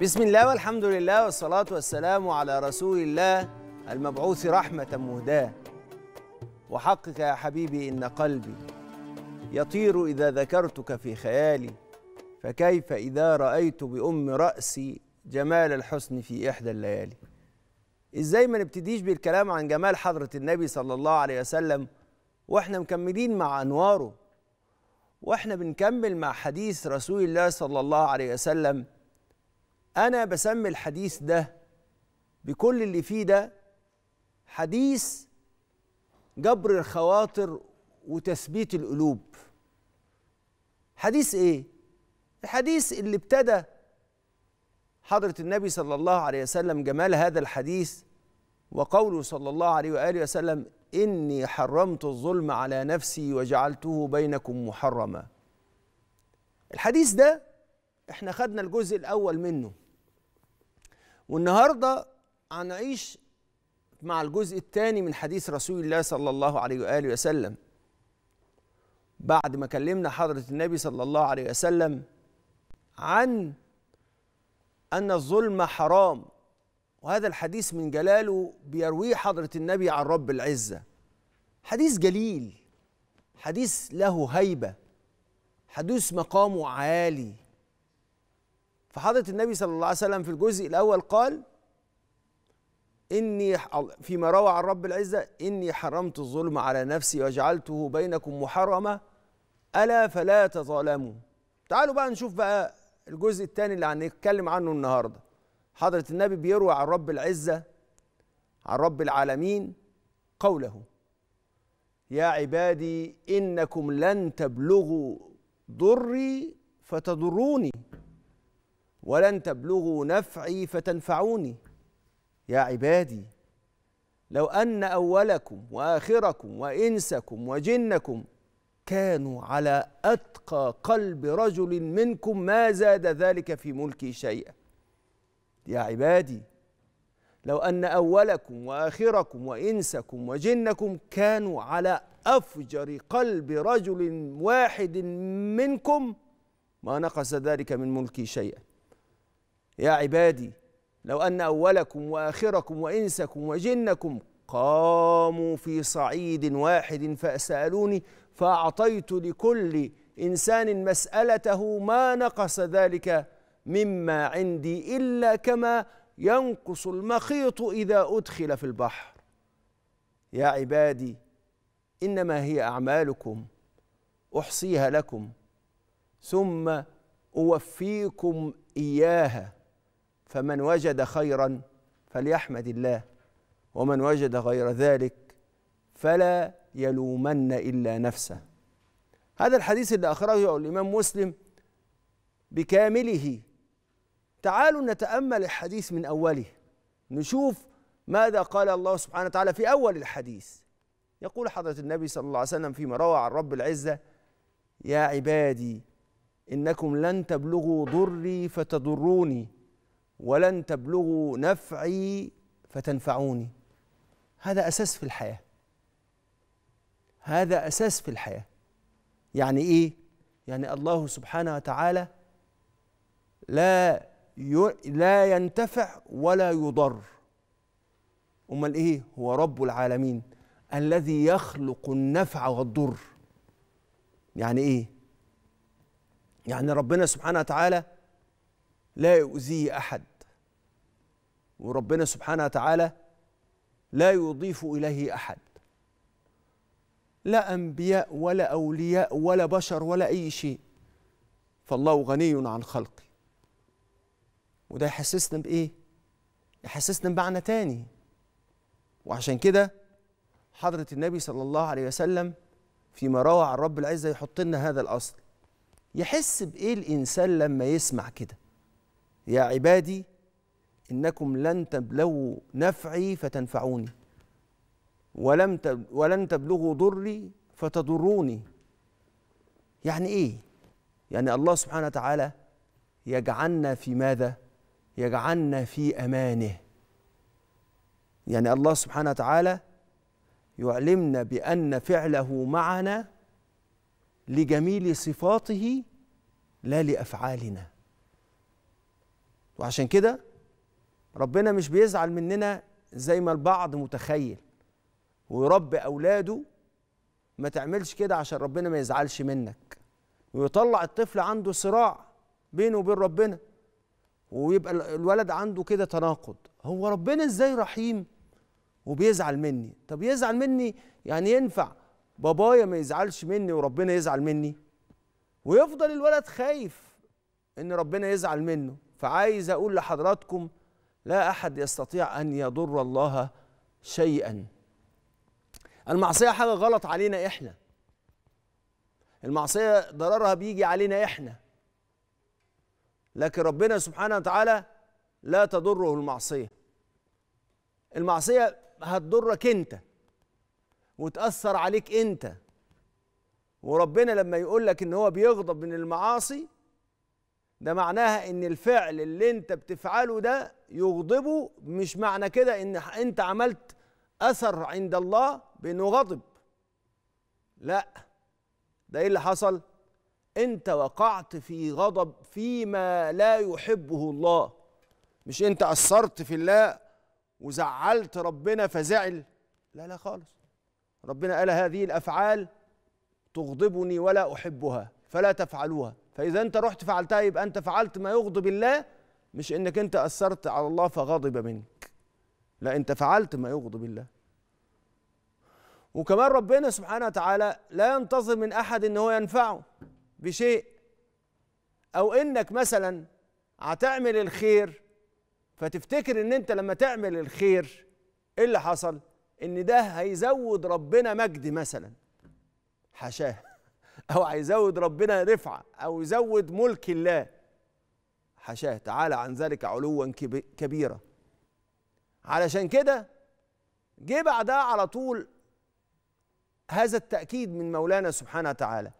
بسم الله والحمد لله والصلاة والسلام على رسول الله المبعوث رحمة مهداة وحقك يا حبيبي إن قلبي يطير إذا ذكرتك في خيالي فكيف إذا رأيت بأم رأسي جمال الحسن في إحدى الليالي إزاي ما نبتديش بالكلام عن جمال حضرة النبي صلى الله عليه وسلم وإحنا مكملين مع أنواره وإحنا بنكمل مع حديث رسول الله صلى الله عليه وسلم أنا بسمي الحديث ده بكل اللي فيه ده حديث جبر الخواطر وتثبيت القلوب حديث إيه؟ الحديث اللي ابتدى حضرة النبي صلى الله عليه وسلم جمال هذا الحديث وقوله صلى الله عليه وآله وسلم إني حرمت الظلم على نفسي وجعلته بينكم محرما الحديث ده احنا خدنا الجزء الأول منه والنهارده هنعيش مع الجزء الثاني من حديث رسول الله صلى الله عليه واله وسلم بعد ما كلمنا حضره النبي صلى الله عليه وسلم عن ان الظلم حرام وهذا الحديث من جلاله بيرويه حضره النبي عن رب العزه حديث جليل حديث له هيبه حديث مقامه عالي فحضرة النبي صلى الله عليه وسلم في الجزء الأول قال إني فيما روى عن رب العزة إني حرمت الظلم على نفسي وجعلته بينكم محرمة ألا فلا تظالموا تعالوا بقى نشوف بقى الجزء الثاني اللي هنتكلم عنه النهارده حضرة النبي بيروي عن رب العزة عن رب العالمين قوله يا عبادي إنكم لن تبلغوا ضري فتضروني ولن تبلغوا نفعي فتنفعوني يا عبادي لو ان اولكم واخركم وانسكم وجنكم كانوا على اتقى قلب رجل منكم ما زاد ذلك في ملكي شيئا يا عبادي لو ان اولكم واخركم وانسكم وجنكم كانوا على افجر قلب رجل واحد منكم ما نقص ذلك من ملكي شيئا يا عبادي لو ان اولكم واخركم وانسكم وجنكم قاموا في صعيد واحد فسالوني فاعطيت لكل انسان مسالته ما نقص ذلك مما عندي الا كما ينقص المخيط اذا ادخل في البحر يا عبادي انما هي اعمالكم احصيها لكم ثم اوفيكم اياها فمن وجد خيرا فليحمد الله ومن وجد غير ذلك فلا يلومن الا نفسه هذا الحديث اللي اخرجه الامام مسلم بكامله تعالوا نتامل الحديث من اوله نشوف ماذا قال الله سبحانه وتعالى في اول الحديث يقول حضره النبي صلى الله عليه وسلم فيما روى عن رب العزه يا عبادي انكم لن تبلغوا ضري فتضروني ولن تبلغوا نفعي فتنفعوني هذا اساس في الحياه هذا اساس في الحياه يعني ايه يعني الله سبحانه وتعالى لا لا ينتفع ولا يضر امال ايه هو رب العالمين الذي يخلق النفع والضر يعني ايه يعني ربنا سبحانه وتعالى لا يؤذيه احد وربنا سبحانه وتعالى لا يضيف اليه احد لا انبياء ولا اولياء ولا بشر ولا اي شيء فالله غني عن خلقه وده يحسسنا بايه يحسسنا بمعنى تاني وعشان كده حضره النبي صلى الله عليه وسلم فيما روى عن رب العزه يحط لنا هذا الاصل يحس بايه الانسان لما يسمع كده يا عبادي إنكم لن تبلغوا نفعي فتنفعوني ولم ولن تبلغوا ضري فتضروني يعني إيه؟ يعني الله سبحانه وتعالى يجعلنا في ماذا؟ يجعلنا في أمانه يعني الله سبحانه وتعالى يعلمنا بأن فعله معنا لجميل صفاته لا لأفعالنا وعشان كده ربنا مش بيزعل مننا زي ما البعض متخيل ويربي اولاده ما تعملش كده عشان ربنا ما يزعلش منك ويطلع الطفل عنده صراع بينه وبين ربنا ويبقى الولد عنده كده تناقض هو ربنا ازاي رحيم وبيزعل مني طب يزعل مني يعني ينفع بابايا ما يزعلش مني وربنا يزعل مني ويفضل الولد خايف ان ربنا يزعل منه فعايز اقول لحضراتكم لا احد يستطيع ان يضر الله شيئا المعصيه حاجه غلط علينا احنا المعصيه ضررها بيجي علينا احنا لكن ربنا سبحانه وتعالى لا تضره المعصيه المعصيه هتضرك انت وتاثر عليك انت وربنا لما يقول لك ان هو بيغضب من المعاصي ده معناها ان الفعل اللي انت بتفعله ده يغضبه مش معنى كده ان انت عملت اثر عند الله بانه غضب لا ده ايه اللي حصل انت وقعت في غضب فيما لا يحبه الله مش انت اثرت في الله وزعلت ربنا فزعل لا لا خالص ربنا قال هذه الافعال تغضبني ولا احبها فلا تفعلوها فإذا أنت رحت فعلتها يبقى أنت فعلت ما يغضب الله مش إنك أنت أثرت على الله فغضب منك لا أنت فعلت ما يغضب الله وكمان ربنا سبحانه وتعالى لا ينتظر من أحد إن هو ينفعه بشيء أو إنك مثلا هتعمل الخير فتفتكر إن أنت لما تعمل الخير إيه اللي حصل؟ إن ده هيزود ربنا مجد مثلا حاشاه او هيزود ربنا رفعه او يزود ملك الله حاشاه تعالى عن ذلك علوا كبيرا علشان كده جه بعدها على طول هذا التأكيد من مولانا سبحانه وتعالى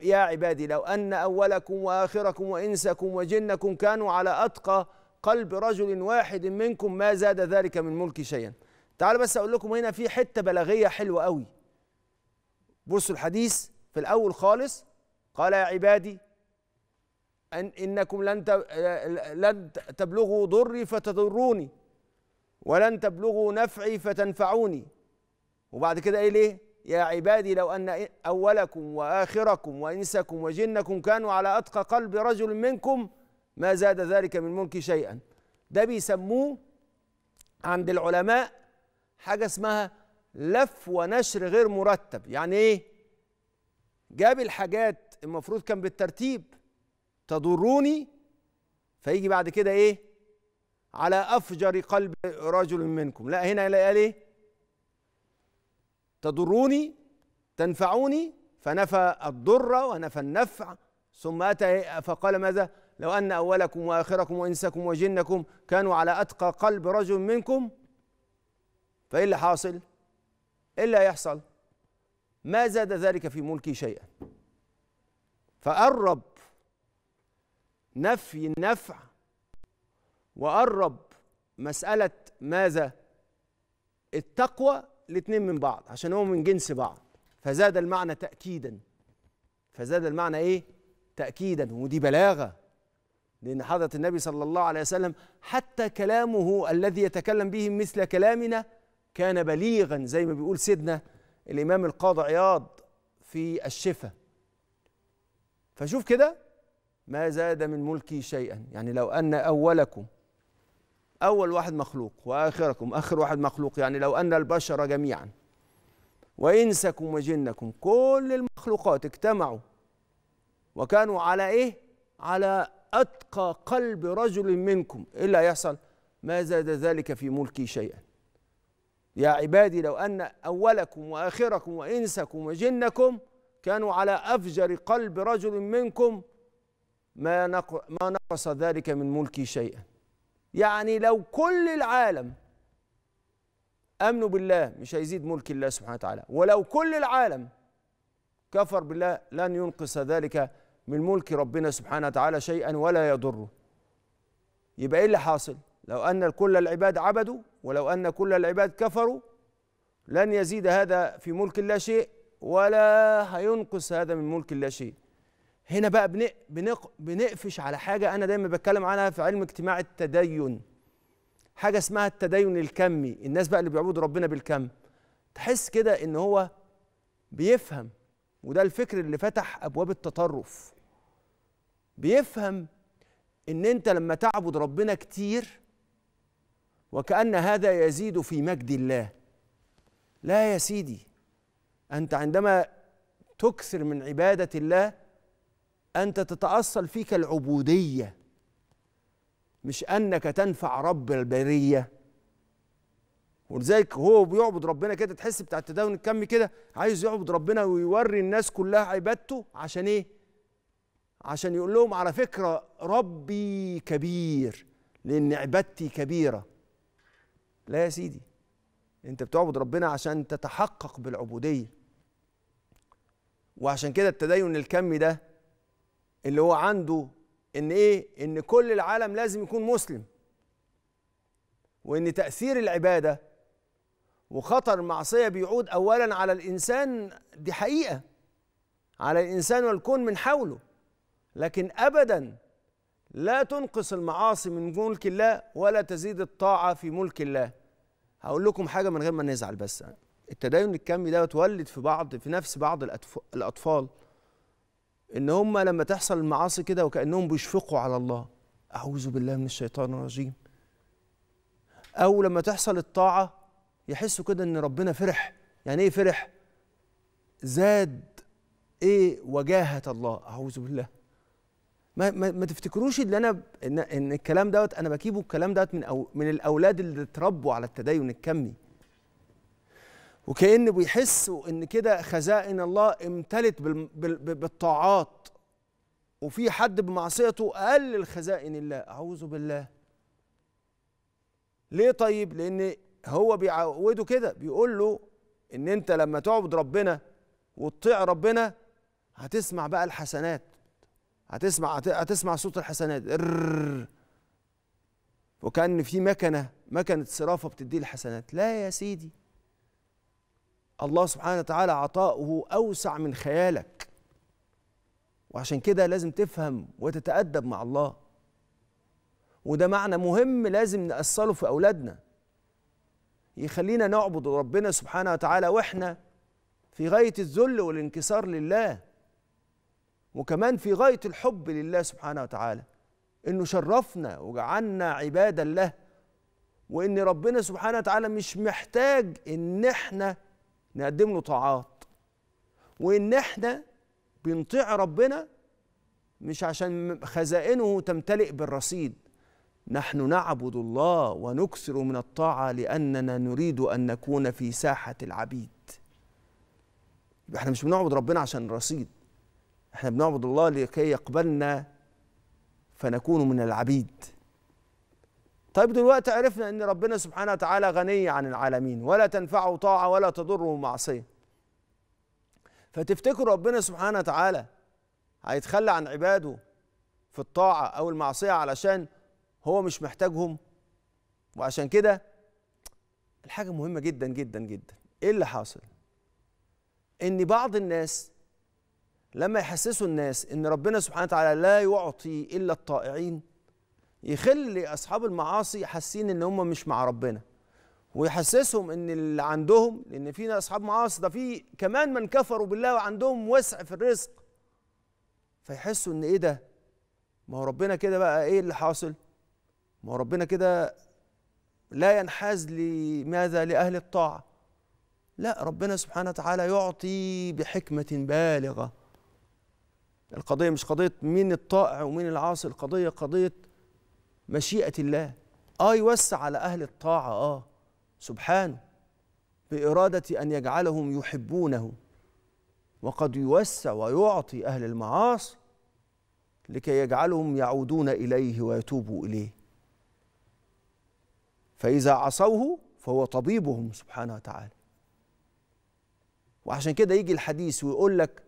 يا عبادي لو أن أولكم وآخركم وإنسكم وجنكم كانوا على أتقى قلب رجل واحد منكم ما زاد ذلك من ملكي شيئا تعالوا بس أقول لكم هنا في حتة بلاغية حلوة قوي بصوا الحديث في الأول خالص قال يا عبادي أن إنكم لن لن تبلغوا ضري فتضروني ولن تبلغوا نفعي فتنفعوني وبعد كده إيه ليه؟ يا عبادي لو أن أولكم وآخركم وإنسكم وجنكم كانوا على أتقى قلب رجل منكم ما زاد ذلك من ملكي شيئا ده بيسموه عند العلماء حاجة اسمها لف ونشر غير مرتب يعني إيه؟ جاب الحاجات المفروض كان بالترتيب تضروني فيجي بعد كده ايه على افجر قلب رجل منكم لا هنا قال ايه تضروني تنفعوني فنفى الضر ونفى النفع ثم اتى إيه؟ فقال ماذا لو ان اولكم واخركم وانسكم وجنكم كانوا على اتقى قلب رجل منكم فايه اللي حاصل ايه اللي هيحصل ما زاد ذلك في ملكي شيئا فقرب نفي النفع وقرب مسألة ماذا التقوى الاثنين من بعض عشان هو من جنس بعض فزاد المعنى تأكيدا فزاد المعنى ايه تأكيدا ودي بلاغة لأن حضرة النبي صلى الله عليه وسلم حتى كلامه الذي يتكلم به مثل كلامنا كان بليغا زي ما بيقول سيدنا الإمام القاضي عياض في الشفا فشوف كده ما زاد من ملكي شيئا يعني لو أن أولكم أول واحد مخلوق وآخركم آخر واحد مخلوق يعني لو أن البشر جميعا وإنسكم وجنكم كل المخلوقات اجتمعوا وكانوا على إيه؟ على أتقى قلب رجل منكم إيه اللي هيحصل؟ ما زاد ذلك في ملكي شيئا يا عبادي لو أن أولكم وآخركم وإنسكم وجنكم كانوا على أفجر قلب رجل منكم ما ما نقص ذلك من ملكي شيئا يعني لو كل العالم امنوا بالله مش هيزيد ملك الله سبحانه وتعالى ولو كل العالم كفر بالله لن ينقص ذلك من ملك ربنا سبحانه وتعالى شيئا ولا يضره يبقى ايه اللي حاصل لو ان كل العباد عبدوا ولو أن كل العباد كفروا لن يزيد هذا في ملك الله شيء ولا هينقص هذا من ملك الله شيء هنا بقى بنق بنقفش على حاجة أنا دايما بتكلم عنها في علم اجتماع التدين حاجة اسمها التدين الكمي الناس بقى اللي بيعبدوا ربنا بالكم تحس كده إن هو بيفهم وده الفكر اللي فتح أبواب التطرف بيفهم إن أنت لما تعبد ربنا كتير وكأن هذا يزيد في مجد الله لا يا سيدي أنت عندما تكثر من عبادة الله أنت تتأصل فيك العبودية مش أنك تنفع رب البرية ولذلك هو بيعبد ربنا كده تحس بتاع التداول الكمي كده عايز يعبد ربنا ويوري الناس كلها عبادته عشان ايه؟ عشان يقول لهم على فكره ربي كبير لان عبادتي كبيره لا يا سيدي انت بتعبد ربنا عشان تتحقق بالعبوديه وعشان كده التدين الكمي ده اللي هو عنده ان ايه ان كل العالم لازم يكون مسلم وان تاثير العباده وخطر معصيه بيعود اولا على الانسان دي حقيقه على الانسان والكون من حوله لكن ابدا لا تنقص المعاصي من ملك الله ولا تزيد الطاعة في ملك الله هقول لكم حاجة من غير ما نزعل بس التدين الكمي ده اتولد في بعض في نفس بعض الأطفال إن هم لما تحصل المعاصي كده وكأنهم بيشفقوا على الله أعوذ بالله من الشيطان الرجيم أو لما تحصل الطاعة يحسوا كده إن ربنا فرح يعني إيه فرح؟ زاد إيه وجاهة الله أعوذ بالله ما, ما, ما تفتكروش ان انا ان, إن الكلام دوت انا بجيبه الكلام دوت من أو من الاولاد اللي اتربوا على التدين الكمي وكأن بيحسوا ان كده خزائن الله امتلت بالطاعات وفي حد بمعصيته اقلل خزائن الله اعوذ بالله ليه طيب لان هو بيعوده كده بيقول له ان انت لما تعبد ربنا وتطيع ربنا هتسمع بقى الحسنات هتسمع هتسمع صوت الحسنات وكان في مكنه مكنه صرافه بتدي الحسنات لا يا سيدي الله سبحانه وتعالى عطاؤه اوسع من خيالك وعشان كده لازم تفهم وتتادب مع الله وده معنى مهم لازم نأصله في أولادنا يخلينا نعبد ربنا سبحانه وتعالى وإحنا في غاية الذل والانكسار لله وكمان في غاية الحب لله سبحانه وتعالى إنه شرفنا وجعلنا عبادا له وإن ربنا سبحانه وتعالى مش محتاج إن إحنا نقدم له طاعات وإن إحنا بنطيع ربنا مش عشان خزائنه تمتلئ بالرصيد نحن نعبد الله ونكثر من الطاعة لأننا نريد أن نكون في ساحة العبيد يبقى احنا مش بنعبد ربنا عشان الرصيد احنا بنعبد الله لكي يقبلنا فنكون من العبيد طيب دلوقتي عرفنا ان ربنا سبحانه وتعالى غني عن العالمين ولا تنفعه طاعه ولا تضره معصيه فتفتكر ربنا سبحانه وتعالى هيتخلى عن عباده في الطاعه او المعصيه علشان هو مش محتاجهم وعشان كده الحاجه مهمه جدا جدا جدا ايه اللي حاصل ان بعض الناس لما يحسسوا الناس ان ربنا سبحانه وتعالى لا يعطي الا الطائعين يخلي اصحاب المعاصي حاسين ان هم مش مع ربنا ويحسسهم ان اللي عندهم لان فينا اصحاب معاصي ده في كمان من كفروا بالله وعندهم وسع في الرزق فيحسوا ان ايه ده ما هو ربنا كده بقى ايه اللي حاصل ما هو ربنا كده لا ينحاز لماذا لاهل الطاعه لا ربنا سبحانه وتعالى يعطي بحكمه بالغه القضية مش قضية مين الطائع ومين العاصي القضية قضية مشيئة الله آه يوسع على أهل الطاعة آه سبحانه بإرادة أن يجعلهم يحبونه وقد يوسع ويعطي أهل المعاصي لكي يجعلهم يعودون إليه ويتوبوا إليه فإذا عصوه فهو طبيبهم سبحانه وتعالى وعشان كده يجي الحديث ويقول لك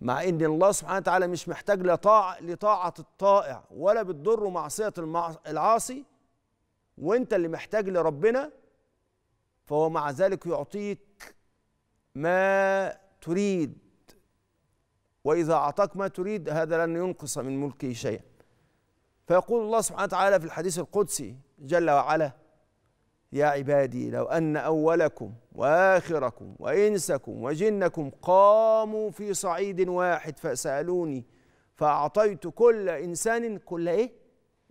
مع ان الله سبحانه وتعالى مش محتاج لطاعة لطاعة الطائع ولا بتضره معصية العاصي وانت اللي محتاج لربنا فهو مع ذلك يعطيك ما تريد وإذا أعطاك ما تريد هذا لن ينقص من ملكه شيئا فيقول الله سبحانه وتعالى في الحديث القدسي جل وعلا يا عبادي لو ان اولكم واخركم وانسكم وجنكم قاموا في صعيد واحد فسالوني فاعطيت كل انسان كل ايه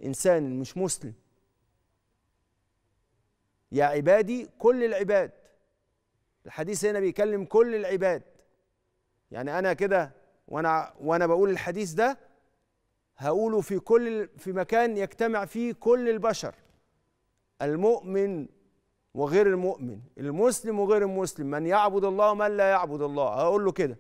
انسان مش مسلم يا عبادي كل العباد الحديث هنا بيكلم كل العباد يعني انا كده وانا وانا بقول الحديث ده هقوله في كل في مكان يجتمع فيه كل البشر المؤمن وغير المؤمن المسلم وغير المسلم من يعبد الله ومن لا يعبد الله هقول له كده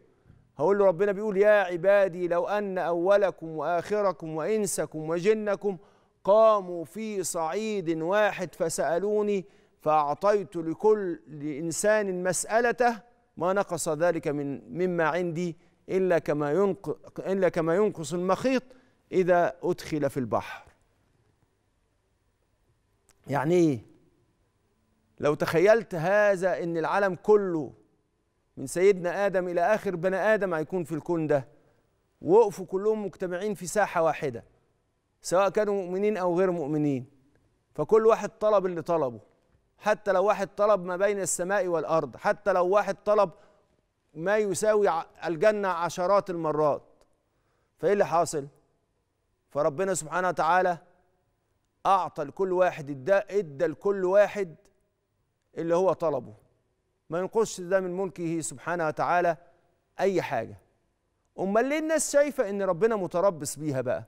هقول له ربنا بيقول يا عبادي لو أن أولكم وآخركم وإنسكم وجنكم قاموا في صعيد واحد فسألوني فأعطيت لكل إنسان مسألته ما نقص ذلك من مما عندي إلا كما ينقص إلا كما ينقص المخيط إذا أدخل في البحر يعني ايه لو تخيلت هذا ان العالم كله من سيدنا ادم الى اخر بني ادم هيكون في الكون ده وقفوا كلهم مجتمعين في ساحه واحده سواء كانوا مؤمنين او غير مؤمنين فكل واحد طلب اللي طلبه حتى لو واحد طلب ما بين السماء والارض حتى لو واحد طلب ما يساوي الجنه عشرات المرات فايه اللي حاصل فربنا سبحانه وتعالى أعطى لكل واحد ادى ادى لكل واحد اللي هو طلبه ما ينقصش ده من ملكه سبحانه وتعالى أي حاجة أمال ليه الناس شايفة إن ربنا متربص بيها بقى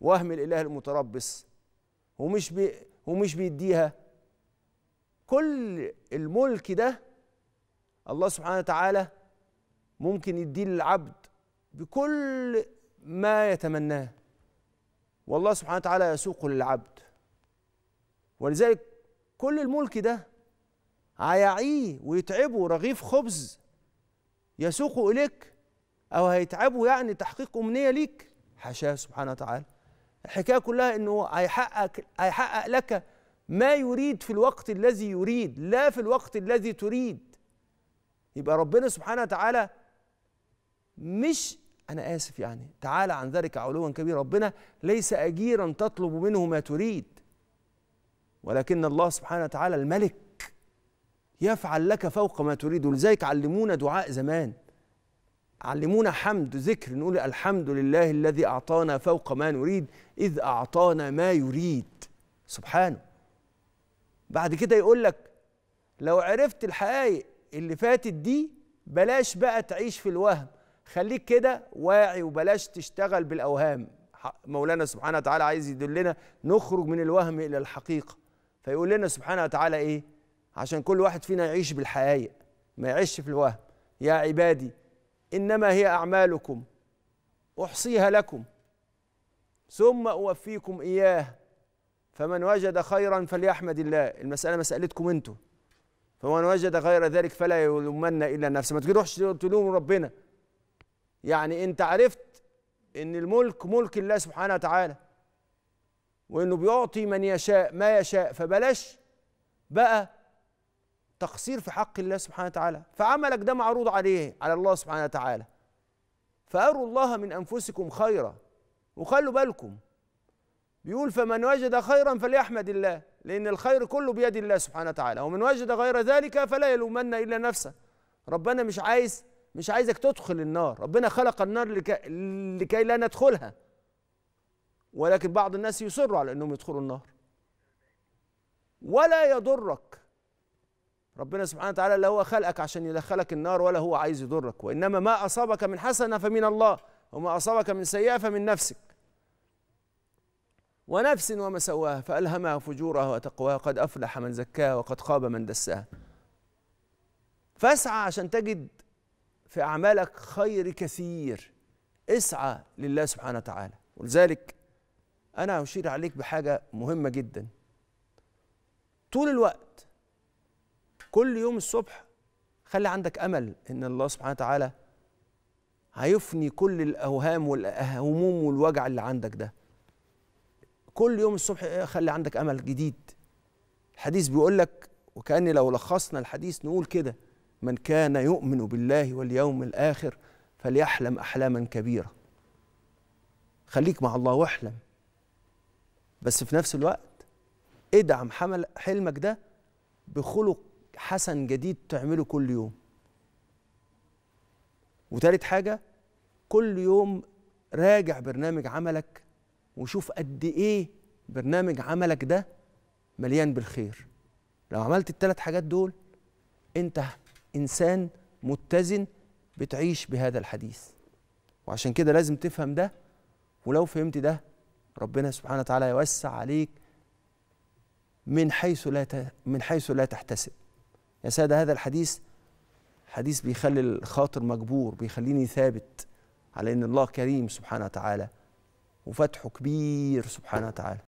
وهم الإله المتربص ومش بي ومش بيديها كل الملك ده الله سبحانه وتعالى ممكن يديه للعبد بكل ما يتمناه والله سبحانه وتعالى يسوق للعبد ولذلك كل الملك ده هيعيه ويتعبه رغيف خبز يسوق إليك أو هيتعبه يعني تحقيق أمنية ليك حاشاه سبحانه وتعالى الحكاية كلها أنه هيحقق, هيحقق لك ما يريد في الوقت الذي يريد لا في الوقت الذي تريد يبقى ربنا سبحانه وتعالى مش أنا آسف يعني تعالى عن ذلك علوا كبيرا ربنا ليس أجيرا تطلب منه ما تريد ولكن الله سبحانه وتعالى الملك يفعل لك فوق ما تريد ولذلك علمونا دعاء زمان علمونا حمد ذكر نقول الحمد لله الذي أعطانا فوق ما نريد إذ أعطانا ما يريد سبحانه بعد كده يقول لك لو عرفت الحقائق اللي فاتت دي بلاش بقى تعيش في الوهم خليك كده واعي وبلاش تشتغل بالاوهام مولانا سبحانه وتعالى عايز يدلنا نخرج من الوهم الى الحقيقه فيقول لنا سبحانه وتعالى ايه عشان كل واحد فينا يعيش بالحقائق ما يعيش في الوهم يا عبادي انما هي اعمالكم احصيها لكم ثم اوفيكم اياه فمن وجد خيرا فليحمد الله المساله مسالتكم انتم فمن وجد غير ذلك فلا يلومن الا نفسه ما تروحش تلوم ربنا يعني انت عرفت ان الملك ملك الله سبحانه وتعالى وانه بيعطي من يشاء ما يشاء فبلاش بقى تقصير في حق الله سبحانه وتعالى فعملك ده معروض عليه على الله سبحانه وتعالى فأروا الله من أنفسكم خيرا وخلوا بالكم بيقول فمن وجد خيرا فليحمد الله لأن الخير كله بيد الله سبحانه وتعالى ومن وجد غير ذلك فلا يلومن إلا نفسه ربنا مش عايز مش عايزك تدخل النار ربنا خلق النار لكي, لكي لا ندخلها ولكن بعض الناس يصروا على انهم يدخلوا النار ولا يضرك ربنا سبحانه وتعالى لا هو خلقك عشان يدخلك النار ولا هو عايز يضرك وانما ما اصابك من حسنه فمن الله وما اصابك من سيئه فمن نفسك ونفس وما سواها فالهمها فجورها وتقواها قد افلح من زكاها وقد خاب من دساها فاسعى عشان تجد في أعمالك خير كثير اسعى لله سبحانه وتعالى ولذلك أنا أشير عليك بحاجة مهمة جدا طول الوقت كل يوم الصبح خلي عندك أمل إن الله سبحانه وتعالى هيفني كل الأوهام والهموم والوجع اللي عندك ده كل يوم الصبح خلي عندك أمل جديد الحديث بيقول لك وكأن لو لخصنا الحديث نقول كده من كان يؤمن بالله واليوم الآخر فليحلم أحلاما كبيرة خليك مع الله واحلم بس في نفس الوقت ادعم حمل حلمك ده بخلق حسن جديد تعمله كل يوم وتالت حاجة كل يوم راجع برنامج عملك وشوف قد ايه برنامج عملك ده مليان بالخير لو عملت التلات حاجات دول انت انسان متزن بتعيش بهذا الحديث وعشان كده لازم تفهم ده ولو فهمت ده ربنا سبحانه وتعالى يوسع عليك من حيث لا ت... من حيث لا تحتسب يا ساده هذا الحديث حديث بيخلي الخاطر مجبور بيخليني ثابت على ان الله كريم سبحانه وتعالى وفتحه كبير سبحانه وتعالى